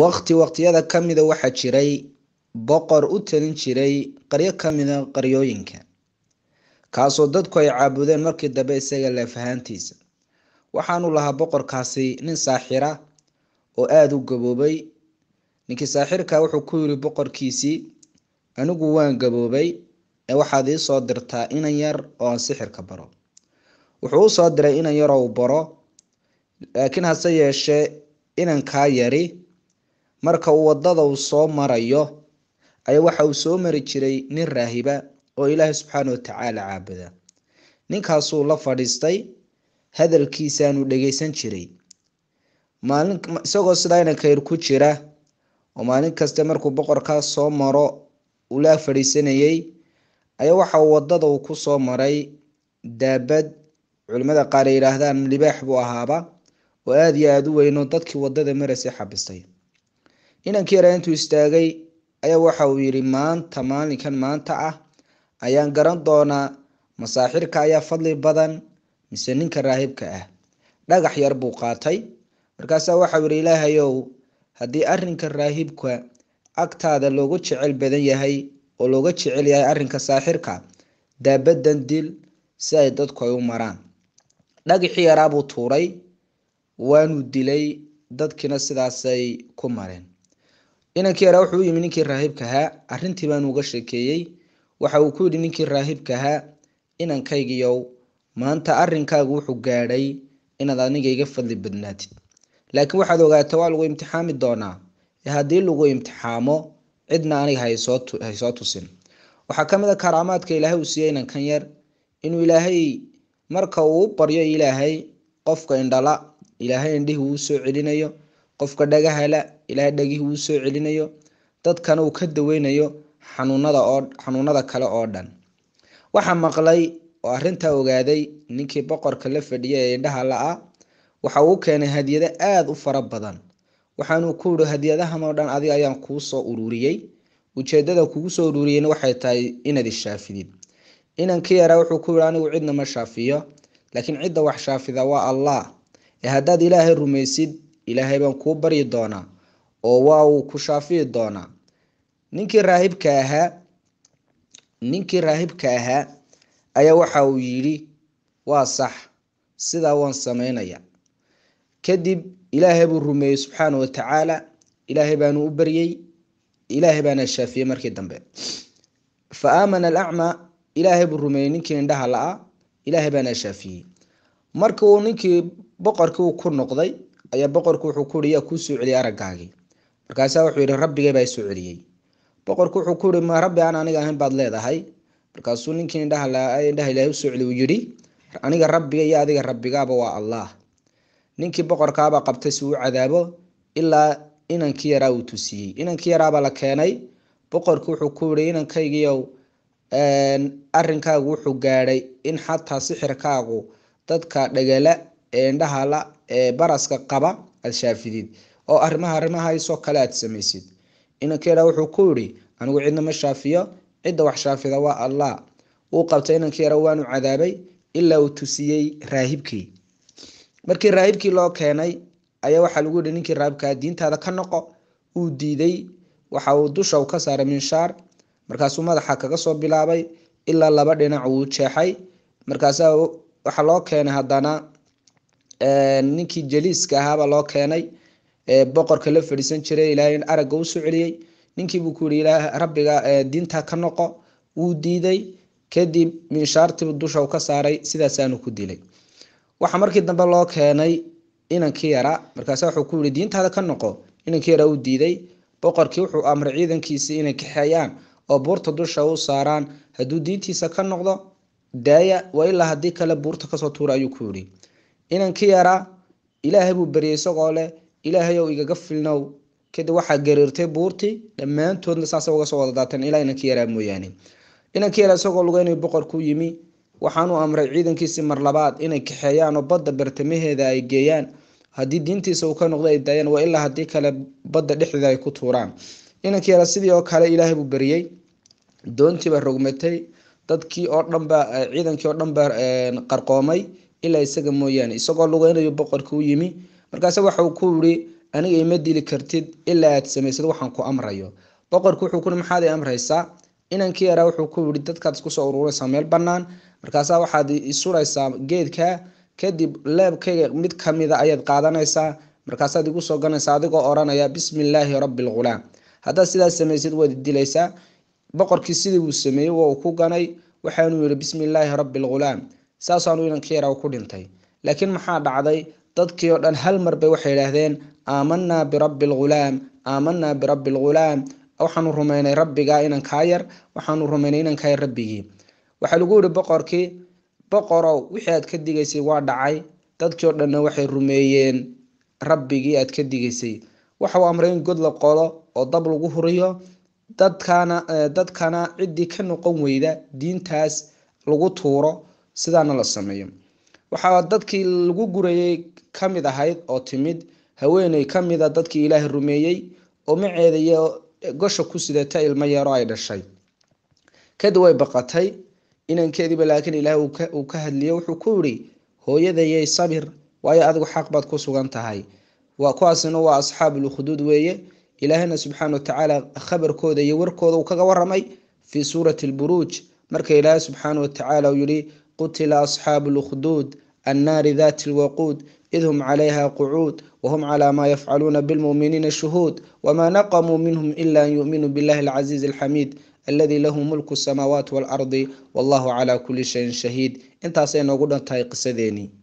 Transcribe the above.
waqti waqtiyada kamida waxaa jiray boqor u talin jiray qaryo kamida qaryooyinka kaasoo dadku ay caabudeen markii dambe isaga leefahaantiisa waxaanu lahaa boqorkaasi nin saaxira oo aada u gaboobay ninkii saaxirka wuxuu ku yiri boqorkiisii anigu waan gaboobay ee waxaad ii soo dirtaa inan yar oo aan sixirka baro wuxuu usoo diray inan yaroo u baro laakiin hase yeeshee inankaa yari marka uu waddada uu soo marayo aya waxa uu soo mari jiray nin raahiba oo ilaahay subxaana watacaala caabuda ninkaasuu la fadhiistay hadalkiisaanu dhegeysan jiray maalin isagoo sidaa inankayr ku jira oo maalin kaste markuu boqorkaas soo maro uu la fadhiisanayay ayaa waxa uu wadada uu ku soo maray daabad culimmada qaar ay yidhaahdaan libaax buu ahaaba oo aada iyo aada u weyn oo dadkii wadada marasay xabistay inankii yaraa intuu istaagay ayaa waxa uu yidhi maanta maalinkan maanta ah ayaan garan doonaa masaaxirka ayaa fadli badan mise ninka raahibka ah dhagax yar buu qaatay markaasaa waxau yidhi ilaahayow haddii arinka raahibka agtaada loogu jecel badan yahay oo looga jecel yahay arrinka saaxirka daabadan dil si ay dadku ay u maraan dhagaxii yaraabuu tuuray waanuu dilay dadkina sidaasay ku mareen inankii yaraa wuxuu u yimi ninkii raahibkahaa arrintii baan uga sheekeeyey waxa uu ku yidhi ninkii raahibkahaa inankaygiiyow maanta arrinkaagu wuxuu gaadhay inaad aniga iga fadli badnaatid laakiin waxaad ogaata waa lagu imtixaami doonaa ee haddii lagu imtixaamo cidna aniga haysoo tusin waxaa ka mid a ah karaamaadka ilaahay uu siiyey inankan yar inuu ilaahay marka uu baryo ilaahay qofka indhala ilaahay indhihii uu soo celinayo qofka dhagahala ilaah ilaahay dhagihii wuu soo celinayo dadkana uu ka daweynayo xanuunada kale oo dhan waxaa maqlay oo arintaa ogaaday ninkii boqorka la fadhiya ee indhaha la ah, waxa uu keenay hadiyada aada u fara badan waxaanu ku yidhi oo dhan adiga ayaan kuu soo ururiyey ujeedada kugu soo ururiyeyna waxay tahay inaad ishaafidid inankii yaraa wuxuu ku yihi anigu cidna ma shaafiyo laakiin cidda wax shaafida waa allah ee haddaad ilaahay rumaysid ilaahay baan kuu baryi doonaa oo waa uu ku shaafiyi doonaa ninkii raahibka ahaa ninkii raahibka ahaa ayaa waxa uu yidhi waa sax sidaa waan samaynaya kadib ilaahay buu rumeeyey subxaana wa tacaala ilaahay baanu u baryey ilaahay baana shaafiyey markii dambe fa aamana alacma ilaahay buu rumeeyey ninkii indhaha la-a ilaahay baana shaafiyey marka uu ninkii boqorkii uu ku noqday ayaa boqorku wuxuu ku yihi yaa kuu soo celiyay araggaagii markaasaa wuxuu yidhi rabbigay baa isoo celiyey boqorku wuxuu ku yihi ma rabbi aan aniga ahayn baad leedahay markaasuu ninkii indhaha ilaahay usoo celi uu yidhi aniga rabbiga iyo adiga rabbigaaba waa allah ninkii boqorkaabaa qabtay si uu cadaabo ilaa inankii yaraa uu tusiyey inankii yaraabaa la keenay boqorkii wuxuu ku yihi inankaygiiow arinkaagu wuxuu gaadhay in xataa sixirkaagu dadka dhagala ee indhaha la baraska qaba alshaafidiid oo arimaha arimahaasoo kale aad samaysid inankeeda wuxuu ku yidhi anigu cidna ma shaafiyo cidda wax shaafida waa allah uu qabtay inankii waanu cadaabay ilaa uu tusiyey raahibkii markii raahibkii loo keenay ayaa waxaa lagu yihi ninkii raahibkaa diintaada ka noqo uu diiday waxa uu dusha u ka saaray minshaar markaasuu madaxa kaga soo bilaabay ilaa laba dhinac uu jeexay markaasa waxaa loo keenay haddana ninkii jaliiska ahaaba loo keenay boqorka la fadhiisan jiray ilaahay in aragga u soceliyey ninkiibuu ku yihi rabbiga diintaa ka noqo wuu diiday kadib minshaartiibu dusha ka saaray sidaasaanu ku dilay waxaa markii dambe loo keenay inankii yara markaas wuxuu ku yihi diintaada ka noqo inankii yara u diiday boqorkii wuxuu amray ciidankiisii inay kaxeeyaan oo buurta dusha u saaraan hadduu diintiisa ka noqdo daaya waa ilaa haddii kale buurta kasoo tuura ayuu ku yihi inankii yaraa ilaahay buu baryay isagoo leh ilaahayow igaga filnow kadib waxaa gariirtay buurtii dhammaantoodna saasa uga soo wada daateen ilaa inankii yaraa mooyaane inankii yaraa isagoo lugeynay boqorku yimi waxaanuu amray ciidankiisii mar labaad inay kaxeeyaan oo badda bartamaheeda ay geeyaan haddii diintiisa uu ka noqdo ay daayaan waa ilaa haddii kale badda dhexdeeda ay ku tuuraan inankii yaraa sidii oo kale ilaahay buu baryey doontiiba rogmatay dadkii oo dhanba ciidankii oo dhanba eh, qarqoomay ilaa isaga mooyaane isagoo lugeynayo boqorka u yimi markaase waxau ku yiri aniga ima dili kartid ilaa aad samaysad waxaan ku amrayo boqorku wuxuu kuri maxaad amraysaa inankii yaraa wuxuu ku yiri dadkaad iskusoo ururinaysaa meel banaan markaasa waxaad isuraysaa geedka kadib leebkayga mid kamida ayaad qaadanaysaa markaasaad igu soo ganaysaa adigoo oranaya bismi rabbi lghulaam haddaad sidaas samaysid waad dilaysaa boqorkii sidii buu sameeyey waa uu ku ganay waxaanuu yihi bismi rabbi lghulaam saasaanu inanka yaraa ku dhintay laakiin maxaa dhacday dadkii oo dhan hal mar bay waxay idhaahdeen aamanaa birabbi alghulaam aamanaa birabbi alghulaam waxaanu rumaynay rabbigaa inankaa yar waxaanu rumaynay inankaa yar rabbigii waxaa lagu yihi boqorkii boqorow wixii aad ka digaysay waa dhacay dadkii oo dhanna waxay rumeeyeen rabbigii aad ka digaysay waxa uu amray in god la qodo oo dab lagu huriyo dadkana dadkana ciddii ka noqon weyda diintaas lagu tuuro sidaana la sameeyo waxaa dadkii lagu gurayay kamid ahayd oo timid haweeney kamida dadkii ilaahay rumeeyey oo maceeda iyo gosha ku sidata ilmo yeero ay dhashay kadib way baqatay inankeediiba laakiin ilaah uu ka hadliyo wuxuu ku yidhi hooyadayay sabir waayo adigu xaq baad ku sugan tahay kuwaasina waa asxaabulukhuduud weeye ilaahina subxaana watacaala khabarkooda iyo warkooda uu kaga waramay fii suurati lburuuj marka ilaahi subxaana watacaala uu yihi قتل أصحاب الأخدود النار ذات الوقود إذ هم عليها قعود وهم على ما يفعلون بالمؤمنين شهود وما نقموا منهم إلا أن يؤمنوا بالله العزيز الحميد الذي له ملك السماوات والأرض والله على كل شيء شهيد انت سينا قدنا تايق سديني